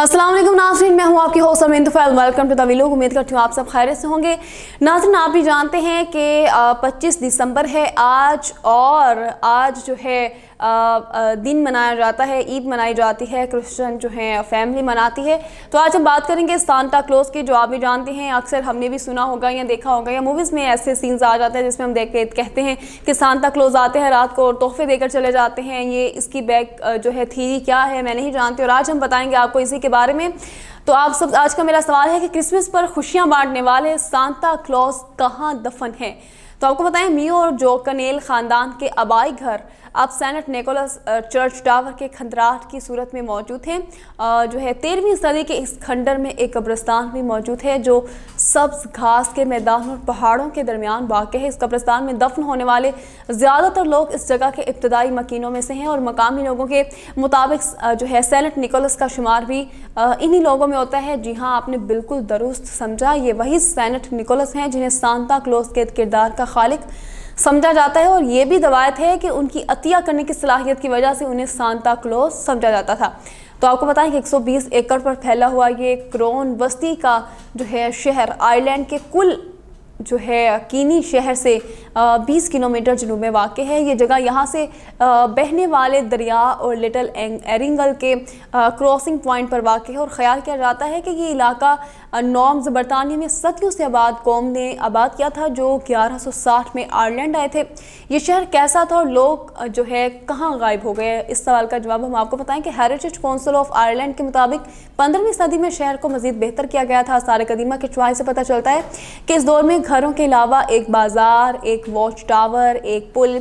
असलम नाजरीन मैं हूँ आपकी होस्ट अमिन फैल वेलकम टू द उम्मीद करती हूँ आप सब खैर से होंगे नाजरीन आप भी जानते हैं कि 25 दिसंबर है आज और आज जो है दिन मनाया जाता है ईद मनाई जाती है क्रिश्चन जो है फैमिली मनाती है तो आज हम बात करेंगे सांता क्लोज की जो आप भी जानते हैं अक्सर हमने भी सुना होगा या देखा होगा या मूवीज़ में ऐसे सीन्स आ जाते हैं जिसमें हम देख कहते हैं कि सांता क्लोज आते हैं रात को और तोहफे देकर चले जाते हैं ये इसकी बैक जो है थीरी क्या है मैं नहीं जानती और आज हम बताएँगे आपको इसी के बारे में तो आप सब आज का मेरा सवाल है कि क्रिसमस पर खुशियाँ बांटने वाले सांता क्लॉज कहाँ दफन है तो आपको बताएं मियो और जो कनेल ख़ानदान के आबाई घर अब सैनट नेकोलस चर्च टावर के खंडराट की सूरत में मौजूद हैं जो है तेरहवीं सदी के इस खंडर में एक कब्रस्तान भी मौजूद है जो सब्ज घास के मैदान और पहाड़ों के दरमियान वाक़ है इस कब्रस्तान में दफन होने वाले ज़्यादातर लोग इस जगह के इब्तदाई मकीनों में से हैं और मकामी लोगों के मुताबिक जो है सैनट निकोलस का शुमार भी इन्हीं लोगों में होता है जी हाँ आपने बिल्कुल दुरुस्त समझा ये वही सैनट निकोलस हैं जिन्हें सांता क्लोज के किरदार का खालिक समझा जाता है और ये भी दवायत है कि उनकी अतिया करने की सलाहियत की वजह से उन्हें सांता क्लोज समझा जाता था तो आपको पता है कि 120 एकड़ पर फैला हुआ ये क्रोन बस्ती का जो है शहर आयरलैंड के कुल जो है कीनी शहर से 20 किलोमीटर जनूब में वाक़ है ये जगह यहाँ से बहने वाले दरिया और लिटल एरिंगल के क्रॉसिंग पॉइंट पर वाक़ है और ख्याल किया जाता है कि ये इलाका नॉर्म्स बरतानिया में सदियों से आबाद कौम ने आबाद किया था जो 1160 में आयरलैंड आए थे ये शहर कैसा था और लोग जो है कहाँ गायब हो गए इस सवाल का जवाब हम आपको बताएँ कि हेरिटेज कौंसिल ऑफ आयरलैंड के मुताबिक पंद्रहवीं सदी में शहर को मज़ीद बेहतर किया गया था सारे कदीमा के चुहाई से पता चलता है कि इस दौर में घरों के अलावा एक बाज़ार एक वॉच टावर एक पुल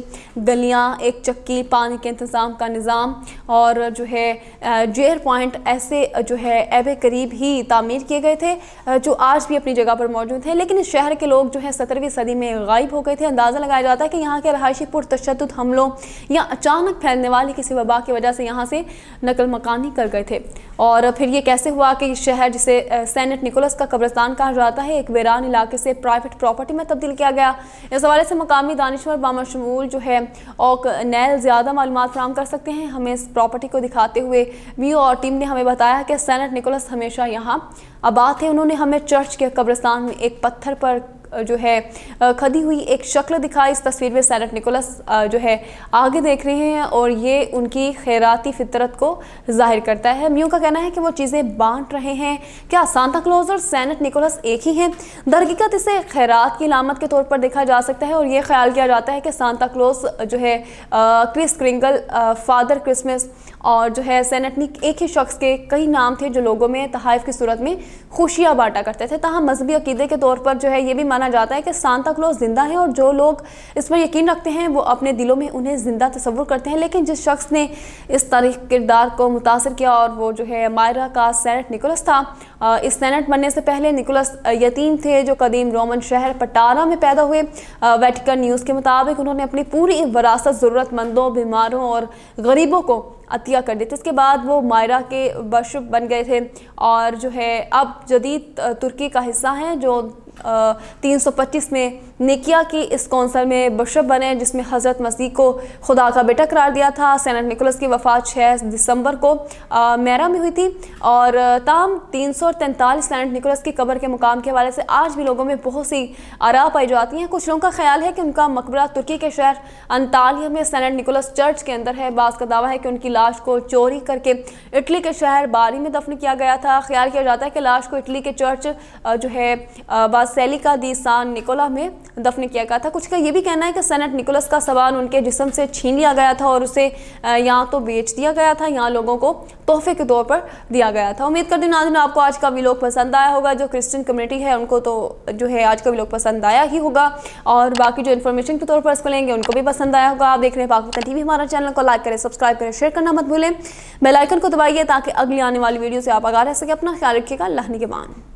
गलियाँ एक चक्की पानी के इंतज़ाम का निज़ाम और जो है जेयर पॉइंट ऐसे जो है एब करीब ही तामीर किए गए थे जो आज भी अपनी जगह पर मौजूद हैं लेकिन इस शहर के लोग जो है सत्रहवीं सदी में गायब हो गए थे अंदाज़ा लगाया जाता है कि यहाँ के रहायशी पुरतशद हमलों या अचानक फैलने वाली किसी वबा की वजह से यहाँ से नकल मकानी कर गए थे और फिर ये कैसे हुआ कि शहर जिसे सैनट निकोलस का कब्रस्तान कहा जाता है एक वीरान इलाके से प्राइवेट प्रॉपर्टी में तब्दील किया गया इस हवाले से मकामी दानश्वर बामशमूल जो है और नैल ज़्यादा मालूम फ्राहम कर सकते हैं हमें इस प्रॉपर्टी को दिखाते हुए वी और टीम ने हमें बताया कि सैनट निकोलस हमेशा यहाँ आबाद थे उन्होंने हमें चर्च के कब्रस्तान में एक पत्थर पर जो है खदी हुई एक शक्ल दिखाई इस तस्वीर में सैनट निकोलस जो है आगे देख रहे हैं और ये उनकी खैराती फितरत को जाहिर करता है म्यू का कहना है कि वो चीज़ें बांट रहे हैं क्या सांता क्लोज और सैनट निकोलस एक ही हैं दरगीकत इसे खैरात की लामत के तौर पर देखा जा सकता है और ये ख्याल किया जाता है कि सांता क्लोज जो है क्रिस क्रिंगल फादर क्रिसमस और जो है सैनटनी एक ही शख्स के कई नाम थे जो लोगों में तहाइफ की सूरत में खुशियाँ बांटा करते थे तहम मजहबी अकीदे के तौर पर जो है ये भी माना जाता है कि सांता क्लोज ज़िंदा है और जो लोग इस पर यकीन रखते हैं वो अपने दिलों में उन्हें ज़िंदा तस्वुर करते हैं लेकिन जिस शख्स ने इस तारीख किरदार को मुतासर किया और वो जो है मायरा का सैनट निकोलस था इस सैनट बनने से पहले निकोलस यतीम थे जो कदीम रोमन शहर पटारा में पैदा हुए वेटिकन न्यूज़ के मुताबिक उन्होंने अपनी पूरी वरासत ज़रूरतमंदों बीमारों और गरीबों को अतिया कर दी थी इसके बाद वो मायरा के बशुब बन गए थे और जो है अब जदीद तुर्की का हिस्सा हैं जो 325 में निकिया की इस कौंसल में बशप बने जिसमें हज़रत मसीह को खुदा का बेटा करार दिया था सैनट निकोलस की वफात 6 दिसंबर को मैरा में हुई थी और ताम तीन सौ तैंतालीस सेंट निकोलस की कब्र के मुकाम के हवाले से आज भी लोगों में बहुत सी आरा पाई जाती हैं कुछ लोगों का ख्याल है कि उनका मकबरा तुर्की के शहर अंतालिया में सेंट निकोलस चर्च के अंदर है बास का दावा है कि उनकी लाश को चोरी करके इटली के शहर बारी में दफन किया गया था ख्याल किया जाता है कि लाश को इटली के चर्च जो है बाज सेलिका दी सान निकोला में दफन किया गया था कुछ का ये भी कहना है कि सेनेट निकोलस का सामान उनके जिसम से छीन लिया गया था और उसे यहाँ तो बेच दिया गया था यहाँ लोगों को तोहफे के तौर पर दिया गया था उम्मीद करती हूँ नाजन आपको आज का भी लोग पसंद आया होगा जो क्रिश्चियन कम्युनिटी है उनको तो जो है आज का भी लोग पसंद आया ही होगा और बाकी जो इन्फॉर्मेशन के तौर पर इसको लेंगे उनको भी पसंद आया होगा आप देख रहे हैं पाकिस्तान टीवी हमारा चैनल को लाइक करें सब्सक्राइब करें शेयर करना मत भूलें बेलाइकन को दबाइए ताकि अगली आने वाली वीडियो से आप आगा रह सके अपना ख्याल रखिएगा लाहनी के मान